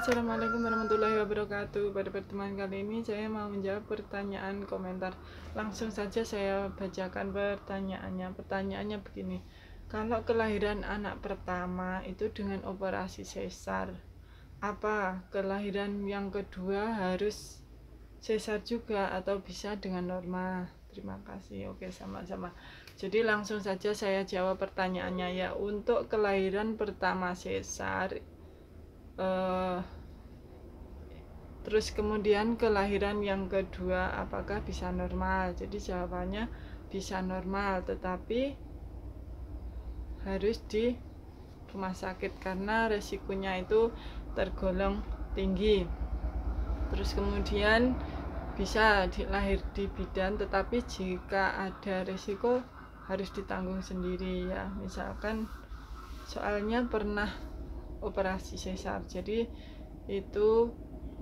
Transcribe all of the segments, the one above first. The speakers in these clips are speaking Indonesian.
Assalamualaikum warahmatullahi wabarakatuh Pada pertemuan kali ini saya mau menjawab pertanyaan komentar Langsung saja saya bacakan pertanyaannya Pertanyaannya begini Kalau kelahiran anak pertama itu dengan operasi sesar Apa kelahiran yang kedua harus sesar juga atau bisa dengan normal Terima kasih, oke sama-sama Jadi langsung saja saya jawab pertanyaannya ya Untuk kelahiran pertama sesar uh, terus kemudian kelahiran yang kedua apakah bisa normal jadi jawabannya bisa normal tetapi harus di rumah sakit karena resikonya itu tergolong tinggi terus kemudian bisa dilahir di bidan tetapi jika ada resiko harus ditanggung sendiri ya misalkan soalnya pernah operasi sesar jadi itu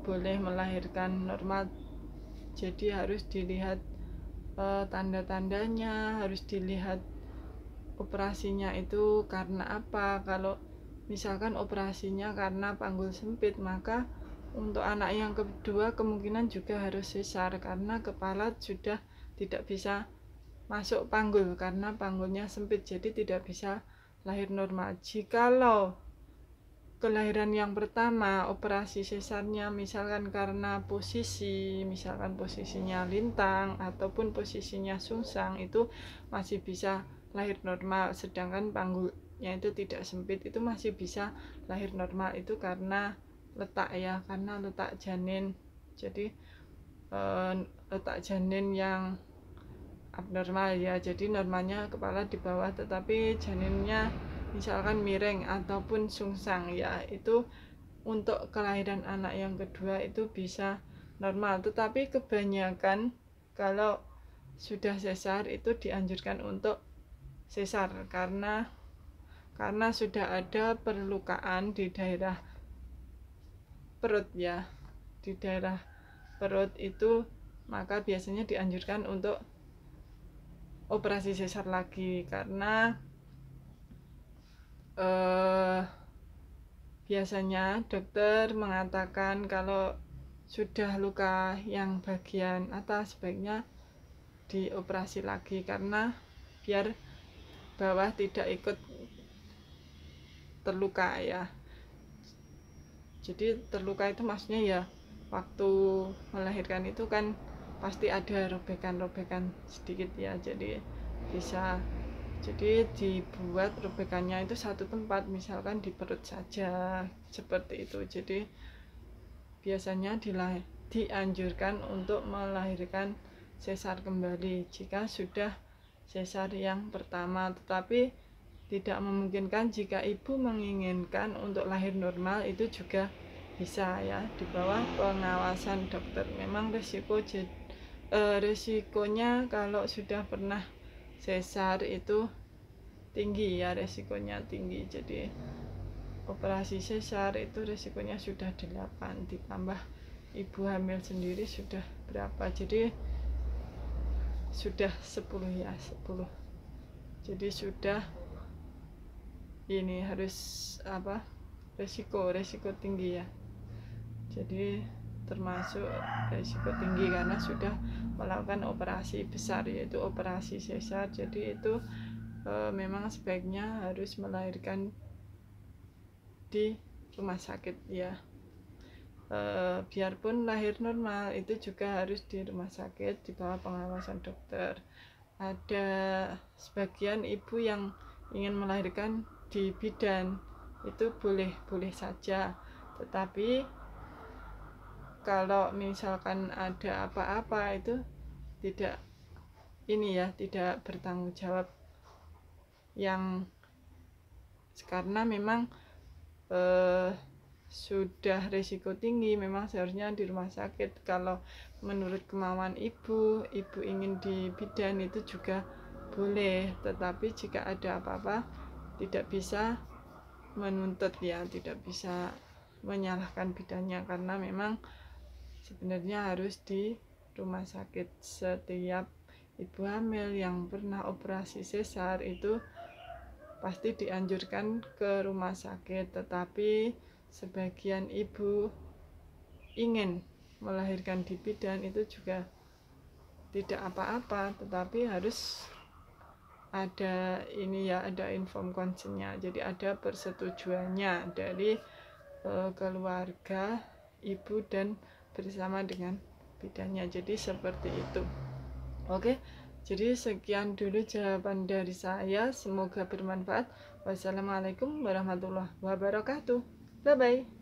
boleh melahirkan normal jadi harus dilihat e, tanda-tandanya harus dilihat operasinya itu karena apa kalau misalkan operasinya karena panggul sempit maka untuk anak yang kedua kemungkinan juga harus sesar karena kepala sudah tidak bisa masuk panggul karena panggulnya sempit jadi tidak bisa lahir normal jikalau kelahiran yang pertama operasi sesarnya misalkan karena posisi misalkan posisinya lintang ataupun posisinya sungsang itu masih bisa lahir normal sedangkan panggulnya itu tidak sempit itu masih bisa lahir normal itu karena letak ya karena letak janin jadi e, letak janin yang abnormal ya jadi normalnya kepala di bawah tetapi janinnya misalkan miring ataupun sungsang ya itu untuk kelahiran anak yang kedua itu bisa normal tetapi kebanyakan kalau sudah sesar itu dianjurkan untuk sesar karena karena sudah ada perlukaan di daerah perut ya di daerah perut itu maka biasanya dianjurkan untuk operasi sesar lagi karena eh, biasanya dokter mengatakan kalau sudah luka yang bagian atas sebaiknya dioperasi lagi karena biar bawah tidak ikut terluka ya jadi terluka itu maksudnya ya waktu melahirkan itu kan pasti ada robekan-robekan sedikit ya jadi bisa jadi dibuat rubekannya itu satu tempat misalkan di perut saja seperti itu jadi biasanya dianjurkan untuk melahirkan sesar kembali jika sudah sesar yang pertama tetapi tidak memungkinkan jika ibu menginginkan untuk lahir normal itu juga bisa ya di bawah pengawasan dokter memang resiko eh, resikonya kalau sudah pernah sesar itu tinggi ya resikonya tinggi jadi operasi sesar itu resikonya sudah 8 ditambah ibu hamil sendiri sudah berapa jadi sudah 10 ya 10 jadi sudah ini harus apa resiko resiko tinggi ya jadi termasuk eh, risiko tinggi karena sudah melakukan operasi besar yaitu operasi sesar jadi itu e, memang sebaiknya harus melahirkan di rumah sakit ya e, biarpun lahir normal itu juga harus di rumah sakit di bawah pengawasan dokter ada sebagian ibu yang ingin melahirkan di bidan itu boleh boleh saja tetapi kalau misalkan ada apa-apa itu tidak ini ya tidak bertanggung jawab yang karena memang eh, sudah risiko tinggi memang seharusnya di rumah sakit kalau menurut kemauan ibu ibu ingin di bidan itu juga boleh tetapi jika ada apa-apa tidak bisa menuntut ya tidak bisa menyalahkan bidannya karena memang sebenarnya harus di rumah sakit setiap ibu hamil yang pernah operasi sesar itu pasti dianjurkan ke rumah sakit tetapi sebagian ibu ingin melahirkan di bidan itu juga tidak apa-apa tetapi harus ada ini ya ada inform konsennya jadi ada persetujuannya dari uh, keluarga ibu dan bersama dengan bidannya. jadi seperti itu oke jadi sekian dulu jawaban dari saya semoga bermanfaat wassalamualaikum warahmatullahi wabarakatuh bye bye